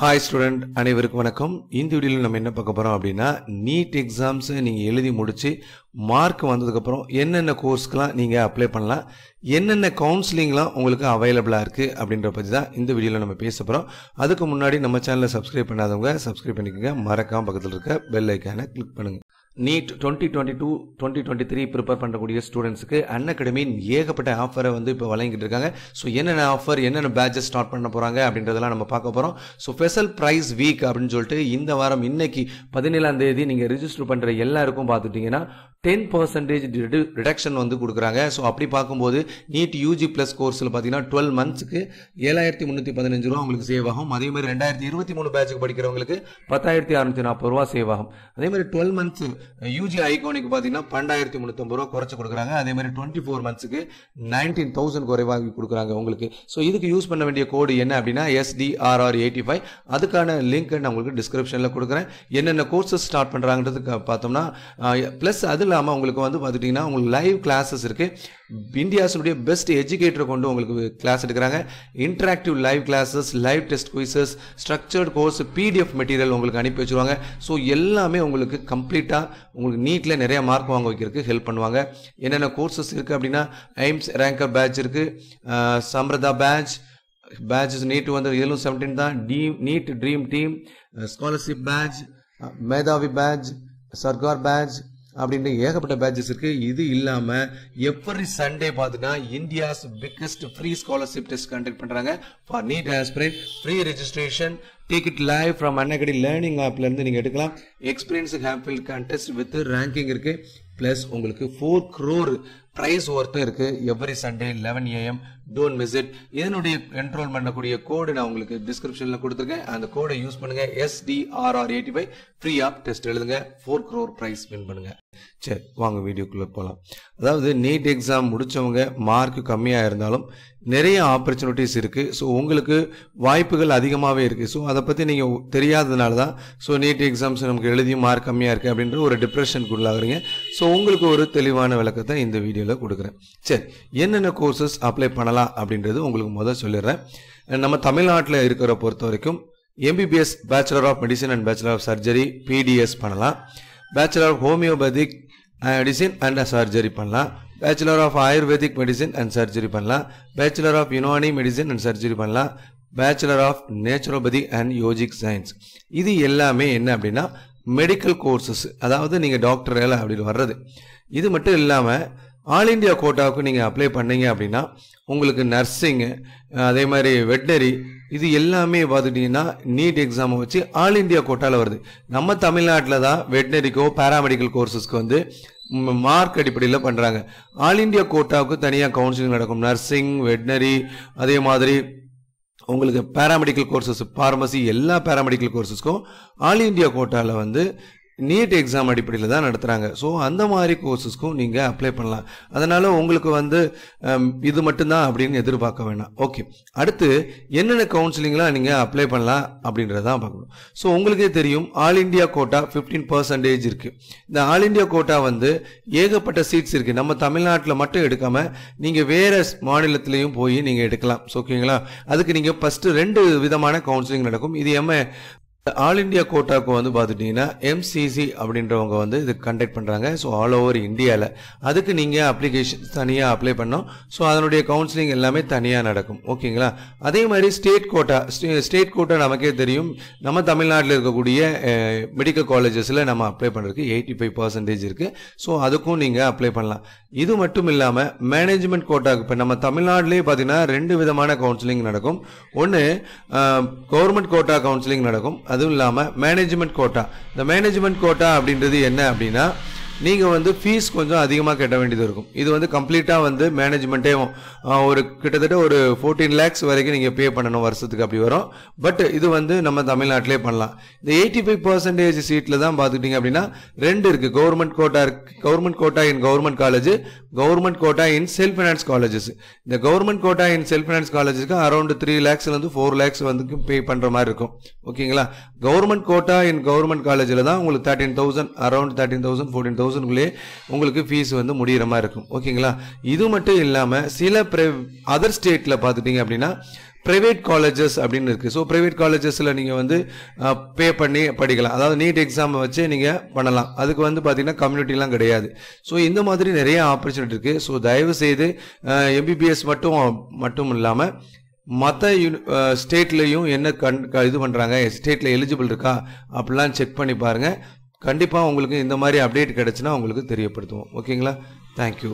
hi student அனைவருக்கும் வணக்கம் இந்த வீடியோவில் நம்ம என்ன பார்க்க போகிறோம் அப்படின்னா நீட் எக்ஸாம்ஸை நீங்கள் எழுதி முடித்து மார்க் வந்ததுக்கப்புறம் என்னென்ன கோர்ஸ்க்கெலாம் நீங்கள் அப்ளை பண்ணலாம் என்னென்ன கவுன்சிலிங்லாம் உங்களுக்கு அவைலபிளாக இருக்குது அப்படின்ற பற்றி தான் இந்த வீடியோவில் நம்ம பேச போகிறோம் அதுக்கு முன்னாடி நம்ம சேனலை சப்ஸ்கிரைப் பண்ணாதவங்க சப்ஸ்கிரைப் பண்ணிக்கோங்க மறக்காமல் பக்கத்தில் இருக்க பெல் ஐக்கானை கிளிக் பண்ணுங்கள் NEET twenty twenty two twenty twenty three prepare பண்ணக்கூடிய ஸ்டூடெண்ட்ஸுக்கு அன் அகாடமி ஏகப்பட்ட ஆஃபரை வந்து இப்போ வழங்கிட்டு இருக்காங்க ஸோ என்னென்ன ஆஃபர் என்னென்ன பேட்சஸ் ஸ்டார்ட் பண்ண போகிறாங்க அப்படின்றதெல்லாம் நம்ம பார்க்க போகிறோம் ஸோ ஸ்பெஷல் ப்ரைஸ் வீக் அப்படின்னு சொல்லிட்டு இந்த வாரம் இன்னைக்கு பதினேழாம் தேதி நீங்கள் ரிஜிஸ்டர் பண்ணுற எல்லாருக்கும் பார்த்துட்டிங்கன்னா டென் பர்சன்டேஜ் ரிடக்ஷன் வந்து கொடுக்குறாங்க ஸோ அப்படி பார்க்கும்போது நீட் யூஜி ப்ளஸ் கோர்ஸில் பார்த்தீங்கன்னா டுவெல் மந்த்ஸுக்கு ஏழாயிரத்தி முந்நூற்றி பதினஞ்சு ரூபா உங்களுக்கு சேவ் ஆகும் அதே மாதிரி ரெண்டாயிரத்தி இருபத்தி மூணு பேட்சுக்கு படிக்கிறவங்களுக்கு பத்தாயிரத்தி அறுநூத்தி நாற்பது ரூபா சேவ் ஆகும் அதே மாதிரி டுவெல் மந்த்ஸ் யூஜி ஐகோனிக்கு பார்த்தீங்கன்னா பன்னெண்டாயிரத்தி முந்நூற்றம்பது ரூபா குறைச்சி கொடுக்குறாங்க அதே மாதிரி டுவெண்ட்டி ஃபோர் மந்த்ஸுக்கு நைன்டீன் தௌசண்ட் குறைவாக கொடுக்குறாங்க உங்களுக்கு ஸோ இதுக்கு யூஸ் பண்ண வேண்டிய கோடு என்ன அப்படின்னா எஸ்டிஆர்ஆர் எயிட்டி ஃபைவ் அதுக்கான லிங்க் நான் உங்களுக்கு டிஸ்கிரிப்ஷனில் கொடுக்குறேன் என்னென்ன கோர்சஸ் ஸ்டார்ட் பண்ணுறாங்கன்றதுக்கு பார்த்தோம்னா ப்ளஸ் அது இல்லாமல் உங்களுக்கு வந்து பார்த்துட்டிங்கன்னா உங்களுக்கு லைவ் கிளாஸஸ் இருக்குது இந்தியாஸுடைய பெஸ்ட் எஜுகேட்டர் கொண்டு உங்களுக்கு கிளாஸ் எடுக்கிறாங்க interactive live classes live test quizzes structured course PDF material உங்களுக்கு அனுப்பி வச்சுருவாங்க ஸோ எல்லாமே உங்களுக்கு கம்ப்ளீட்டாக உங்களுக்கு நீட்டில் நிறையா மார்க் வாங்க வைக்கிறதுக்கு ஹெல்ப் பண்ணுவாங்க என்னென்ன கோர்சஸ் இருக்குது அப்படின்னா எய்ம்ஸ் ரேங்கர் பேட்ச் இருக்குது சம்ரதா பேட்ச் பேட்சஸ் நீட் வந்து இதுலும் செவன்டீன் தான் team NEET dream team scholarship batch மேதாவி பேட்ச் சர்கார் பேட்ச் அப்படின்னு ஏகப்பட்ட பேட்சஸ் இருக்குது இது இல்லாமல் எவ்ரி சண்டே பார்த்தீங்கன்னா India's biggest free scholarship test conduct பண்ணுறாங்க for NEET aspirant free registration ticket live from Unacademy learning ஆப்லேருந்து நீங்கள் எடுக்கலாம் எக்ஸ்பீரியன்ஸ் ஹேப்பில் கான்டெஸ்ட் வித் ரேங்கிங் இருக்குது ப்ளஸ் உங்களுக்கு ஃபோர் க்ரோர் ப்ரைஸ் ஒர்த்தும் இருக்குது every Sunday eleven AM don't miss it இதனுடைய என்ரோல் பண்ணக்கூடிய கோடு நான் உங்களுக்கு டிஸ்கிரிப்ஷனில் கொடுத்துருக்கேன் அந்த கோடை யூஸ் பண்ணுங்க STRR eighty five free of test எழுதுங்க ஃபோர் க்ரோர் ப்ரைஸ் வின் பண்ணுங்க சரி வாங்க வீடியோக்குள்ளே போகலாம் அதாவது நீட் எக்ஸாம் முடித்தவங்க மார்க் கம்மியாக இருந்தாலும் நிறைய ஆப்பர்ச்சுனிட்டிஸ் இருக்குது ஸோ உங்களுக்கு வாய்ப்புகள் அதிகமாகவே இருக்குது ஸோ அதை பற்றி நீங்கள் தெரியாததுனால தான் ஸோ நீட் எக்ஸாம்ஸ் நமக்கு எழுதியும் மார்க் கம்மியாக இருக்கு அப்படின்ற ஒரு டிப்ரெஷனுக்கு ஸோ உங்களுக்கு ஒரு தெளிவான விளக்கத்தை இந்த வீடியோ வீடியோவில் கொடுக்குறேன் சரி என்னென்ன கோர்சஸ் அப்ளை பண்ணலாம் அப்படின்றது உங்களுக்கு முதல் சொல்லிடுறேன் நம்ம தமிழ்நாட்டில் இருக்கிற பொறுத்த வரைக்கும் MBBS bachelor of medicine and bachelor of surgery BDS பண்ணலாம் bachelor of homeopathic medicine and surgery பண்ணலாம் bachelor of ayurvedic medicine and surgery பண்ணலாம் bachelor of Unani medicine and surgery பண்ணலாம் bachelor of naturopathy and yogic science இது எல்லாமே என்ன அப்படின்னா medical courses அதாவது நீங்கள் டாக்டர் வேலை அப்படின்னு வர்றது இது மட்டும் இல்லாமல் ஆல் இண்டியா கோட்டாவுக்கு நீங்கள் அப்ளை பண்ணீங்க அப்படின்னா உங்களுக்கு நர்சிங்கு அதே மாதிரி வெட்னரி இது எல்லாமே பார்த்துட்டிங்கன்னா நீட் எக்ஸாமை வச்சு ஆல் இண்டியா கோட்டாவில் வருது நம்ம தமிழ்நாட்டில் தான் வெட்டினரிக்கோ பேராமெடிக்கல் கோர்சஸ்க்கு வந்து மார்க் அடிப்படையில் பண்ணுறாங்க ஆல் இண்டியா கோட்டாவுக்கு தனியாக கவுன்சிலிங் நடக்கும் நர்சிங் வெட்னரி அதே மாதிரி உங்களுக்கு பேராமெடிக்கல் கோர்சஸ் ஃபார்மசி எல்லா பேராமெடிக்கல் கோர்சஸ்க்கும் ஆல் இண்டியா கோட்டாவில் வந்து நீட் எக்ஸாம் e அடிப்படையில் தான் நடத்துகிறாங்க ஸோ அந்த மாதிரி கோர்ஸஸ்க்கும் நீங்கள் அப்ளை பண்ணலாம் அதனால் உங்களுக்கு வந்து இது மட்டும்தான் அப்படின்னு எதிர்பார்க்க வேணாம் ஓகே அடுத்து என்னென்ன கவுன்சிலிங்லாம் நீங்கள் அப்ளை பண்ணலாம் அப்படின்றதான் பார்க்கணும் ஸோ உங்களுக்கே தெரியும் all India quota fifteen percentage இருக்குது இந்த ஆல் இண்டியா கோட்டா வந்து ஏகப்பட்ட சீட்ஸ் இருக்குது நம்ம தமிழ்நாட்டில் மட்டும் எடுக்காமல் நீங்கள் வேறு மாநிலத்திலையும் போய் நீங்கள் எடுக்கலாம் ஓகேங்களா அதுக்கு நீங்கள் ஃபஸ்ட்டு ரெண்டு விதமான கவுன்சிலிங் நடக்கும் இது எம்ஏ ஆல் இண்டியா கோட்டாக்கு வந்து பார்த்துட்டிங்கன்னா எம்சிசி அப்படின்றவங்க வந்து இது கண்டக்ட் பண்ணுறாங்க ஸோ ஆல் ஓவர் இந்தியாவில் அதுக்கு நீங்கள் அப்ளிகேஷன் தனியாக அப்ளை பண்ணோம் ஸோ அதனுடைய கவுன்சிலிங் எல்லாமே தனியாக நடக்கும் ஓகேங்களா அதே மாதிரி ஸ்டேட் கோட்டா ஸ்டேட் கோட்டா நமக்கே தெரியும் நம்ம தமிழ்நாட்டில் இருக்கக்கூடிய மெடிக்கல் காலேஜஸில் நம்ம அப்ளை பண்ணுறதுக்கு எயிட்டி ஃபைவ் பர்சன்டேஜ் இருக்குது ஸோ அதுக்கும் நீங்கள் அப்ளை பண்ணலாம் இது மட்டும் இல்லாமல் மேனேஜ்மெண்ட் கோட்டாக்கு இப்போ நம்ம தமிழ்நாட்டிலே பார்த்தீங்கன்னா ரெண்டு விதமான கவுன்சிலிங் நடக்கும் ஒன்று கவர்மெண்ட் கோட்டா கவுன்சிலிங் நடக்கும் அது அதுவும் இல்லாமல் மேனேஜ்மெண்ட் கோட்டா இந்த மேனேஜ்மெண்ட் கோட்டா அப்படின்றது என்ன அப்படின்னா நீங்கள் வந்து ஃபீஸ் கொஞ்சம் அதிகமாக கட்ட வேண்டியது இருக்கும் இது வந்து கம்ப்ளீட்டாக வந்து மேனேஜ்மெண்ட்டே ஒரு கிட்டத்தட்ட ஒரு ஃபோர்டீன் லேக்ஸ் வரைக்கும் நீங்கள் பே பண்ணணும் வருஷத்துக்கு அப்படி வரும் பட் இது வந்து நம்ம தமிழ்நாட்டிலே பண்ணலாம் இந்த எயிட்டி ஃபைவ் பர்சன்டேஜ் சீட்டில் தான் பார்த்துக்கிட்டிங்க அப்படின்னா ரெண்டு இருக்குது government quota government quota in government college government quota in self finance colleges இந்த government quota in self finance காலேஜஸ்க்கு அரௌண்ட் த்ரீ லேக்ஸ்லேருந்து ஃபோர் லேக்ஸ் வந்து பே பண்ணுற மாதிரி இருக்கும் ஓகேங்களா கவர்மெண்ட் கோட்டா இன் கவர்மெண்ட் காலேஜில் தான் உங்களுக்கு thirteen thousand around thirteen thousand fourteen thousand தௌசண்ட்குள்ளே உங்களுக்கு ஃபீஸ் வந்து முடிகிற மாதிரி இருக்கும் ஓகேங்களா இது மட்டும் இல்லாமல் சில ப்ரை அதர் ஸ்டேட்டில் பார்த்துட்டிங்க அப்படின்னா ப்ரைவேட் காலேஜஸ் அப்படின்னு இருக்குது ஸோ ப்ரைவேட் காலேஜஸில் நீங்கள் வந்து பே பண்ணி படிக்கலாம் அதாவது நீட் எக்ஸாம் வச்சு நீங்கள் பண்ணலாம் அதுக்கு வந்து பார்த்தீங்கன்னா கம்யூனிட்டிலாம் கிடையாது ஸோ இந்த மாதிரி நிறைய ஆப்பர்ச்சுனிட்டி இருக்குது ஸோ தயவு செய்து எம்பிபிஎஸ் மட்டும் மட்டும் இல்லாமல் மற்ற யூனி ஸ்டேட்லேயும் என்ன கண் இது பண்ணுறாங்க ஸ்டேட்டில் எலிஜிபிள் இருக்கா அப்படிலாம் செக் பண்ணி பாருங்கள் கண்டிப்பாக உங்களுக்கு இந்த மாதிரி அப்டேட் கிடச்சுன்னா உங்களுக்கு தெரியப்படுத்துவோம் ஓகேங்களா தேங்க்யூ